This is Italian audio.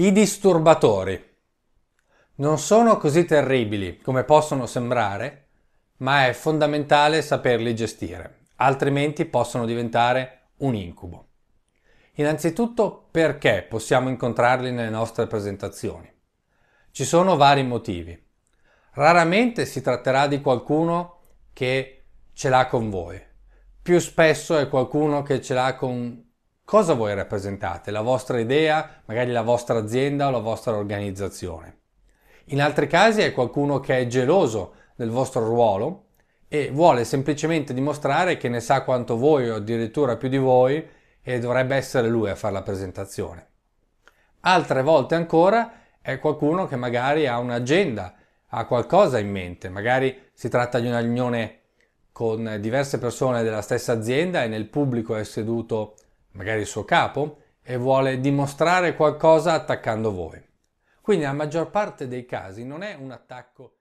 I disturbatori non sono così terribili come possono sembrare, ma è fondamentale saperli gestire, altrimenti possono diventare un incubo. Innanzitutto perché possiamo incontrarli nelle nostre presentazioni? Ci sono vari motivi. Raramente si tratterà di qualcuno che ce l'ha con voi. Più spesso è qualcuno che ce l'ha con cosa voi rappresentate, la vostra idea, magari la vostra azienda o la vostra organizzazione. In altri casi è qualcuno che è geloso del vostro ruolo e vuole semplicemente dimostrare che ne sa quanto voi o addirittura più di voi e dovrebbe essere lui a fare la presentazione. Altre volte ancora è qualcuno che magari ha un'agenda, ha qualcosa in mente, magari si tratta di una riunione con diverse persone della stessa azienda e nel pubblico è seduto magari il suo capo, e vuole dimostrare qualcosa attaccando voi. Quindi la maggior parte dei casi non è un attacco